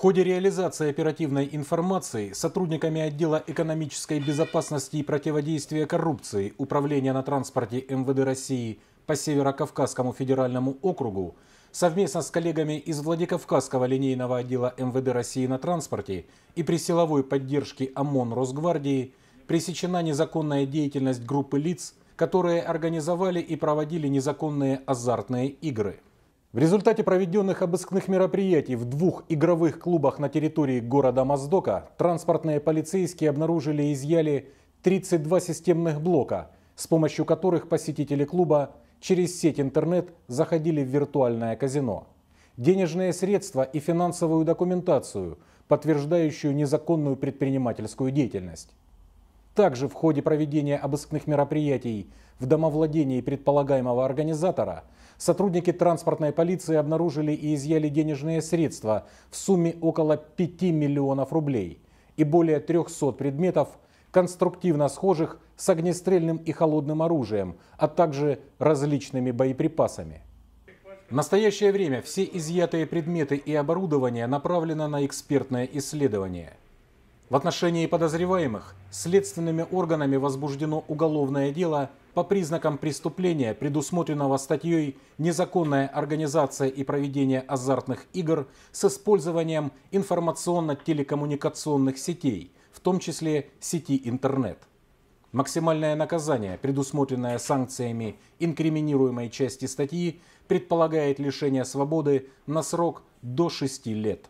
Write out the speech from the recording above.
ходе реализации оперативной информации сотрудниками отдела экономической безопасности и противодействия коррупции Управления на транспорте МВД России по Северо-Кавказскому федеральному округу совместно с коллегами из Владикавказского линейного отдела МВД России на транспорте и при силовой поддержке ОМОН Росгвардии пресечена незаконная деятельность группы лиц, которые организовали и проводили незаконные азартные игры. В результате проведенных обыскных мероприятий в двух игровых клубах на территории города Моздока транспортные полицейские обнаружили и изъяли 32 системных блока, с помощью которых посетители клуба через сеть интернет заходили в виртуальное казино. Денежные средства и финансовую документацию, подтверждающую незаконную предпринимательскую деятельность. Также в ходе проведения обыскных мероприятий в домовладении предполагаемого организатора сотрудники транспортной полиции обнаружили и изъяли денежные средства в сумме около 5 миллионов рублей и более 300 предметов, конструктивно схожих с огнестрельным и холодным оружием, а также различными боеприпасами. В настоящее время все изъятые предметы и оборудование направлено на экспертное исследование. В отношении подозреваемых следственными органами возбуждено уголовное дело по признакам преступления, предусмотренного статьей «Незаконная организация и проведение азартных игр с использованием информационно-телекоммуникационных сетей, в том числе сети интернет». Максимальное наказание, предусмотренное санкциями инкриминируемой части статьи, предполагает лишение свободы на срок до 6 лет.